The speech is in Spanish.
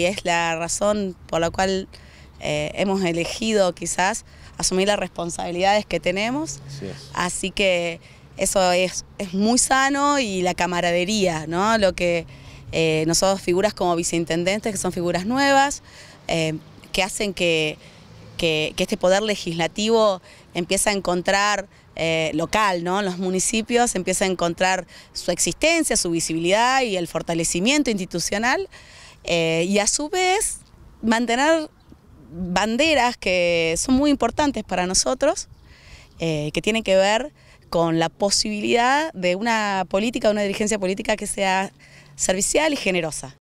Y es la razón por la cual eh, hemos elegido quizás asumir las responsabilidades que tenemos. Así, que eso es, muy sano y la camaradería, ¿no? Lo que eh, nosotros figuras como viceintendentes, que son figuras nuevas, eh, que hacen que que, este poder legislativo empieza a encontrar eh, local, ¿no? Los municipios empieza a encontrar su existencia, su visibilidad y el fortalecimiento institucional eh, y a su vez mantener banderas que son muy importantes para nosotros, eh, que tienen que ver con la posibilidad de una política, de una dirigencia política que sea servicial y generosa.